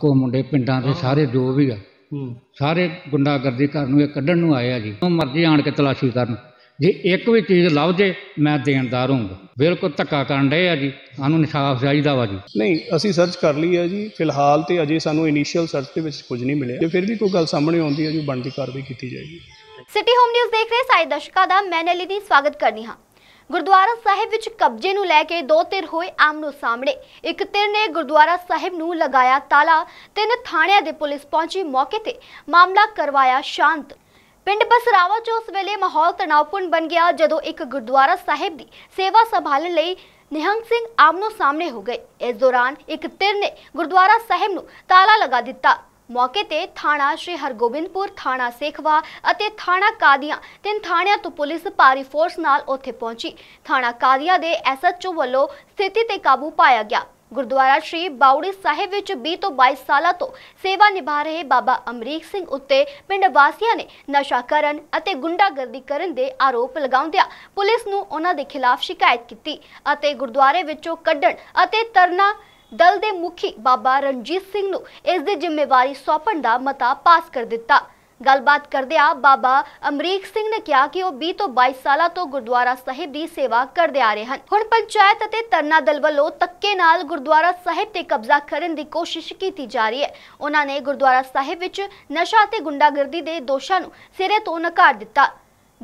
ਕੋ ਮੁੰਡੇ ਪਿੰਡਾਂ ਦੇ ਸਾਰੇ ਜੋ ਵੀ ਆ ਸਾਰੇ ਗੁੰਡਾਗਰਦੀ ਕਰਨ ਨੂੰ ਇਹ ਕੱਢਣ ਨੂੰ ਆਏ ਆ ਜੀ ਉਹ ਮਰਜ਼ੀ ਆਣ ਕੇ ਤਲਾਸ਼ੀ ਕਰਨ ਜੇ ਇੱਕ ਵੀ ਚੀਜ਼ ਲੱਭ ਜੇ ਮੈਂ ਦੇਣਦਾਰ ਹੋਊਂਗਾ ਬਿਲਕੁਲ ਧੱਕਾ ਕਰਨ ਦੇ ਆ ਜੀ ਸਾਨੂੰ ਨਿਸ਼ਾਫ ਚਾਹੀਦਾ ਵਾ ਜੀ ਨਹੀਂ ਅਸੀਂ ਸਰਚ ਕਰ ਲਈ ਹੈ ਜੀ ਫਿਲਹਾਲ ਤੇ ਅਜੇ ਸਾਨੂੰ ਇਨੀਸ਼ੀਅਲ ਸਰਚ ਦੇ ਵਿੱਚ ਕੁਝ ਨਹੀਂ ਮਿਲਿਆ ਜੇ ਫਿਰ ਵੀ ਕੋਈ ਗੱਲ ਸਾਹਮਣੇ ਆਉਂਦੀ ਹੈ ਜੋ ਬਣਦੀ ਕਾਰਵਾਈ ਕੀਤੀ ਜਾਏਗੀ ਸਿਟੀ ਹੋਮ ਨਿਊਜ਼ ਦੇਖ ਰਹੇ ਸਾਈ ਦਸ਼ਕਾ ਦਾ ਮੈਂ ਦੀ ਸਵਾਗਤ ਕਰਨੀ ਹਾਂ ਗੁਰਦੁਆਰਾ ਸਾਹਿਬ ਵਿੱਚ ਕਬਜ਼ੇ ਨੂੰ ਲੈ ਕੇ ਦੋ ਧਿਰ ਹੋਏ ਆਮਨੋ ਸਾਹਮਣੇ ਇੱਕ ਧਿਰ ਨੇ ਗੁਰਦੁਆਰਾ ਸਾਹਿਬ ਨੂੰ ਲਗਾਇਆ ਤਾਲਾ ਤਿੰਨ ਥਾਣਿਆਂ ਦੇ ਪੁਲਿਸ ਪਹੁੰਚੀ ਮੌਕੇ ਤੇ ਮਾਮਲਾ ਕਰਵਾਇਆ ਸ਼ਾਂਤ ਪਿੰਡ ਬਸਰਾਵਾ 'ਚ ਉਸ ਵੇਲੇ ਮਾਹੌਲ ਤਣਾਅਪੂਰਨ ਬਣ ਗਿਆ ਜਦੋਂ ਇੱਕ ਗੁਰਦੁਆਰਾ ਸਾਹਿਬ ਦੀ ਸੇਵਾ ਸੰਭਾਲਣ ਲਈ ਨਿਹੰਗ ਸਿੰਘ ਆਮਨੋ ਸਾਹਮਣੇ ਹੋ ਗਏ ਇਸ ਦੌਰਾਨ ਇੱਕ ਧਿਰ ਨੇ ਗੁਰਦੁਆਰਾ ਸਾਹਿਬ ਨੂੰ ਤਾਲਾ ਲਗਾ ਦਿੱਤਾ ਮੌਕੇ ਤੇ ਥਾਣਾ ਸ਼੍ਰੀ ਹਰਗੋਬਿੰਦਪੁਰ ਥਾਣਾ ਸੇਖਵਾ ਅਤੇ ਥਾਣਾ ਕਾਦੀਆਂ ਤਿੰਨ ਥਾਣਿਆਂ ਤੋਂ ਪੁਲਿਸ ਭਾਰੀ ਫੋਰਸ ਨਾਲ ਉੱਥੇ ਪਹੁੰਚੀ ਥਾਣਾ ਕਾਦੀਆਂ ਦੇ ਐਸਐਚਓ ਵੱਲੋਂ ਸਥਿਤੀ ਤੇ ਕਾਬੂ ਪਾਇਆ ਗਿਆ ਗੁਰਦੁਆਰਾ ਸ਼੍ਰੀ ਬਾਉੜੀ ਸਾਹਿਬ ਵਿੱਚ 20 ਤੋਂ 22 ਸਾਲਾਂ ਤੋਂ ਸੇਵਾ ਨਿਭਾ ਰਹੇ ਬਾਬਾ ਅਮਰੀਕ ਸਿੰਘ ਉੱਤੇ ਪਿੰਡ ਵਾਸੀਆਂ ਨੇ ਨਸ਼ਾ ਕਰਨ ਅਤੇ ਗੁੰਡਾਗਰਦੀ ਕਰਨ ਦੇ ਆਰੋਪ ਲਗਾਉਂਦਿਆਂ ਪੁਲਿਸ ਨੂੰ ਉਹਨਾਂ ਦੇ ਖਿਲਾਫ ਸ਼ਿਕਾਇਤ ਕੀਤੀ ਅਤੇ ਗੁਰਦੁਆਰੇ ਵਿੱਚੋਂ ਕੱਢਣ ਅਤੇ ਤਰਨਾ ਦਲ ਦੇ ਮੁਖੀ ਬਾਬਾ ਰਣਜੀਤ ਸਿੰਘ ਨੂੰ ਇਸ ਦੀ ਜ਼ਿੰਮੇਵਾਰੀ ਸੌਪਣ ਦਾ ਮਤਾ ਪਾਸ ਕਰ ਦਿੱਤਾ ਗੱਲਬਾਤ ਕਰਦੇ ਆ ਬਾਬਾ ਅਮਰੀਕ ਸਿੰਘ ਨੇ ਕਿਹਾ ਕਿ ਉਹ 20 ਤੋਂ 22 ਸਾਲਾਂ ਤੋਂ ਗੁਰਦੁਆਰਾ ਸਾਹਿਬ ਦੀ ਸੇਵਾ ਕਰਦੇ ਆ ਰਹੇ ਹਨ ਹੁਣ ਪੰਚਾਇਤ ਅਤੇ ਤਰਨਾ ਦਲ ਵੱਲੋਂ ਤੱਕੇ ਨਾਲ ਗੁਰਦੁਆਰਾ ਸਾਹਿਬ ਤੇ ਕਬਜ਼ਾ ਕਰਨ ਦੀ ਕੋਸ਼ਿਸ਼ ਕੀਤੀ ਜਾ ਰਹੀ ਹੈ ਉਹਨਾਂ ਨੇ ਗੁਰਦੁਆਰਾ ਸਾਹਿਬ ਵਿੱਚ ਨਸ਼ਾ ਤੇ ਗੁੰਡਾਗਰਦੀ ਦੇ ਦੋਸ਼ਾਂ ਨੂੰ ਸਿਰੇ ਤੋਂ ਨਕਾਰ ਦਿੱਤਾ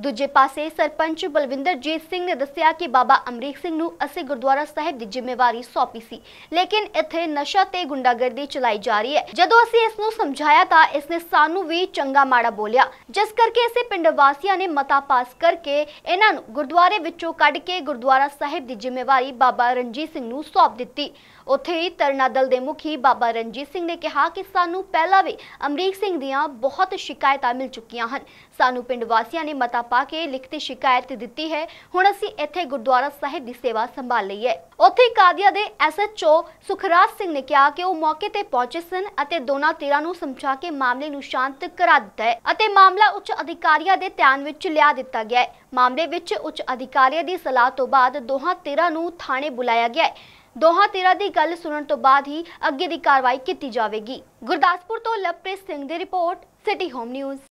ਦੂਜੇ ਪਾਸੇ ਸਰਪੰਚ ਬਲਵਿੰਦਰਜੀਤ ਸਿੰਘ ਨੇ ਦੱਸਿਆ ਕਿ ਬਾਬਾ ਅਮਰੀਕ ਸਿੰਘ ਨੂੰ ਅਸੀਂ ਗੁਰਦੁਆਰਾ ਸਾਹਿਬ ਦੀ ਜ਼ਿੰਮੇਵਾਰੀ ਸੌਪੀ ਸੀ ਲੇਕਿਨ ਇੱਥੇ ਨਸ਼ਾ ਤੇ ਗੁੰਡਾਗਰਦੀ ਚਲਾਈ ਜਾ ਰਹੀ ਹੈ ਜਦੋਂ ਅਸੀਂ ਇਸ ਨੂੰ ਸਮਝਾਇਆ ਤਾਂ ਇਸ ਨੇ ਸਾਨੂੰ ਵੀ ਚੰਗਾ ਮਾੜਾ ਬੋਲਿਆ ਜਿਸ ਕਰਕੇ ਇਸੇ ਪਿੰਡ ਵਾਸੀਆਂ ਨੇ ਮਤਾ ਪਾਸ ਕਰਕੇ ਇਹਨਾਂ ਨੂੰ ਗੁਰਦੁਆਰੇ ਵਿੱਚੋਂ ਕੱਢ ਕੇ ਗੁਰਦੁਆਰਾ ਸਾਹਿਬ ਦੀ ਜ਼ਿੰਮੇਵਾਰੀ ਬਾਬਾ ਰਣਜੀਤ ਸਿੰਘ ਨੂੰ ਸੌਪ ਦਿੱਤੀ ਉੱਥੇ ਹੀ ਤਰਨਾ ਦਲ ਦੇ ਮੁਖੀ ਬਾਬਾ ਰਣਜੀਤ ਸਿੰਘ ਨੇ ਕਿਹਾ ਕਿ ਸਾਨੂੰ ਪਹਿਲਾਂ ਵੀ ਅਮਰੀਕ ਸਿੰਘ ਦੀਆਂ ਬਹੁਤ ਸ਼ਿਕਾਇਤਾਂ ਮਿਲ ਚੁੱਕੀਆਂ ਹਨ ਸਾਨੂੰ ਪਿੰਡ ਵਾਸੀਆਂ ਨੇ ਮਤਾ ਪਾ ਕੇ ਲਿਖਤੀ ਸ਼ਿਕਾਇਤ ਦਿੱਤੀ ਹੈ ਹੁਣ ਅਸੀਂ ਇੱਥੇ ਗੁਰਦੁਆਰਾ ਸਾਹਿਬ ਦੀ ਸੇਵਾ ਸੰਭਾਲ ਲਈ ਹੈ ਉੱਥੇ ਕਾਦੀਆ ਦੇ ਐਸਐਚਓ ਸੁਖਰਾਜ ਸਿੰਘ ਨੇ ਕਿਹਾ ਕਿ ਉਹ ਮੌਕੇ ਤੇ ਪਹੁੰਚੇ ਸਨ ਅਤੇ ਦੋਨਾਂ ਧਿਰਾਂ ਨੂੰ ਸਮਝਾ ਕੇ ਮਾਮਲੇ ਨੂੰ ਸ਼ਾਂਤ ਕਰਾ ਦਿੱਤਾ ਅਤੇ ਮਾਮਲਾ ਉੱਚ ਅਧਿਕਾਰੀਆਂ ਦੇ ਧਿਆਨ ਵਿੱਚ ਲਿਆ ਦਿੱਤਾ ਗਿਆ ਹੈ ਮਾਮਲੇ ਵਿੱਚ ਉੱਚ ਅਧਿਕਾਰੀਆਂ ਦੀ ਸਲਾਹ ਤੋਂ ਬਾਅਦ ਦੋਹਾਂ ਧਿਰਾਂ ਨੂੰ ਥਾਣੇ ਬੁਲਾਇਆ ਗਿਆ ਹੈ ਦੋਹਾਂ ਧਿਰਾਂ ਦੀ ਗੱਲ ਸੁਣਨ ਤੋਂ ਬਾਅਦ ਹੀ ਅੱਗੇ ਦੀ ਕਾਰਵਾਈ ਕੀਤੀ ਜਾਵੇਗੀ ਗੁਰਦਾਸਪੁਰ ਤੋਂ ਲਵਪ੍ਰੀਤ ਸਿੰਘ ਦੀ ਰਿਪੋਰਟ ਸਿਟੀ ਹੋਮ ਨਿਊਜ਼